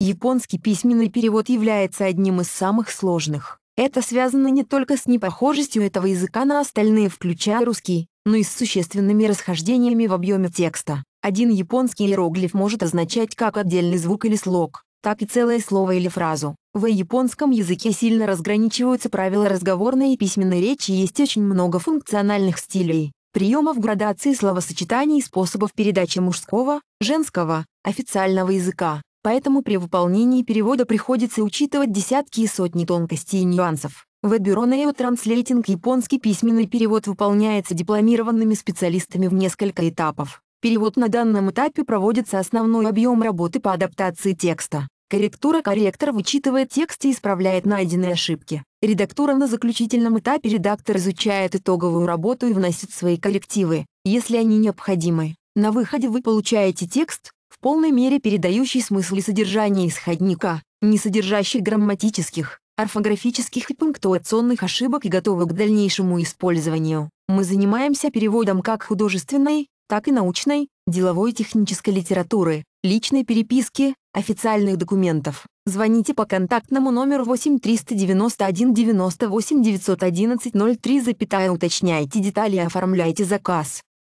Японский письменный перевод является одним из самых сложных. Это связано не только с непохожестью этого языка на остальные, включая русский, но и с существенными расхождениями в объеме текста. Один японский иероглиф может означать как отдельный звук или слог, так и целое слово или фразу. В японском языке сильно разграничиваются правила разговорной и письменной речи, есть очень много функциональных стилей, приемов градации словосочетаний и способов передачи мужского, женского, официального языка поэтому при выполнении перевода приходится учитывать десятки и сотни тонкостей и нюансов. В бюро Neo Translating японский письменный перевод выполняется дипломированными специалистами в несколько этапов. Перевод на данном этапе проводится основной объем работы по адаптации текста. Корректура корректор вычитывает текст и исправляет найденные ошибки. Редактура на заключительном этапе редактор изучает итоговую работу и вносит свои коррективы, если они необходимы. На выходе вы получаете текст, полной мере передающий смысл и содержание исходника, не содержащий грамматических, орфографических и пунктуационных ошибок и готовы к дальнейшему использованию. Мы занимаемся переводом как художественной, так и научной, деловой и технической литературы, личной переписки, официальных документов. Звоните по контактному номеру 8 391 98 911 03, уточняйте детали и оформляйте заказ.